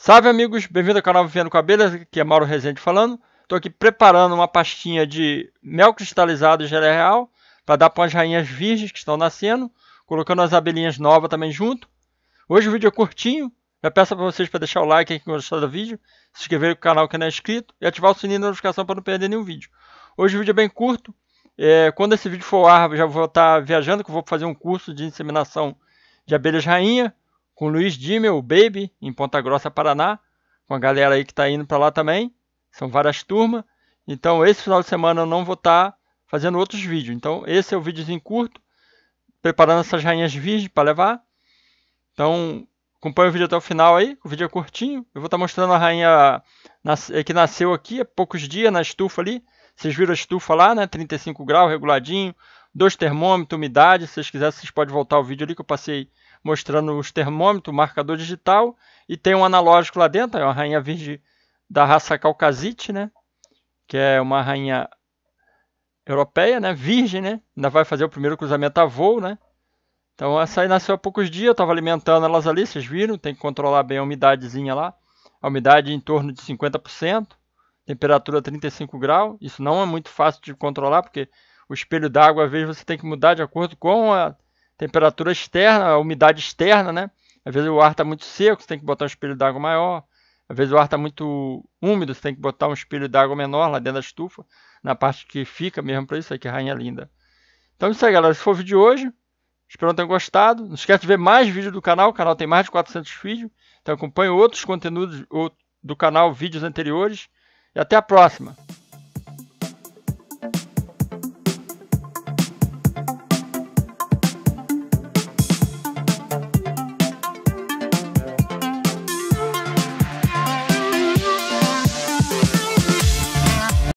Salve amigos, bem-vindo ao canal Vivendo com Abelhas, aqui é Mauro Rezende falando. Estou aqui preparando uma pastinha de mel cristalizado e gelé real para dar para as rainhas virgens que estão nascendo, colocando as abelhinhas novas também junto. Hoje o vídeo é curtinho, já peço para vocês para deixar o like aqui gostou do vídeo, se inscrever no canal que não é inscrito e ativar o sininho da notificação para não perder nenhum vídeo. Hoje o vídeo é bem curto, é, quando esse vídeo for ao ar já vou estar tá viajando que eu vou fazer um curso de inseminação de abelhas rainha, com Luiz Dimmel, Baby, em Ponta Grossa, Paraná, com a galera aí que está indo para lá também. São várias turmas. Então, esse final de semana eu não vou estar tá fazendo outros vídeos. Então, esse é o vídeozinho curto, preparando essas rainhas virgens para levar. Então, acompanha o vídeo até o final aí, o vídeo é curtinho. Eu vou estar tá mostrando a rainha é, que nasceu aqui há poucos dias na estufa ali. Vocês viram a estufa lá, né? 35 graus, reguladinho. Dois termômetros, umidade. Se vocês quiserem, vocês podem voltar o vídeo ali que eu passei mostrando os termômetros, marcador digital, e tem um analógico lá dentro, é uma rainha virgem da raça caucasite, né? Que é uma rainha europeia, né? Virgem, né? Ainda vai fazer o primeiro cruzamento a voo, né? Então essa aí nasceu há poucos dias, eu estava alimentando elas ali, vocês viram, tem que controlar bem a umidadezinha lá. A umidade em torno de 50%, temperatura 35 graus. Isso não é muito fácil de controlar, porque o espelho d'água, às vezes, você tem que mudar de acordo com a temperatura externa, a umidade externa, né? Às vezes o ar está muito seco, você tem que botar um espelho d'água maior. Às vezes o ar está muito úmido, você tem que botar um espelho d'água menor lá dentro da estufa, na parte que fica mesmo para isso aqui, rainha linda. Então é isso aí, galera. Esse foi o vídeo de hoje. Espero que tenham gostado. Não esquece de ver mais vídeos do canal. O canal tem mais de 400 vídeos. Então acompanhe outros conteúdos do canal, vídeos anteriores. E até a próxima.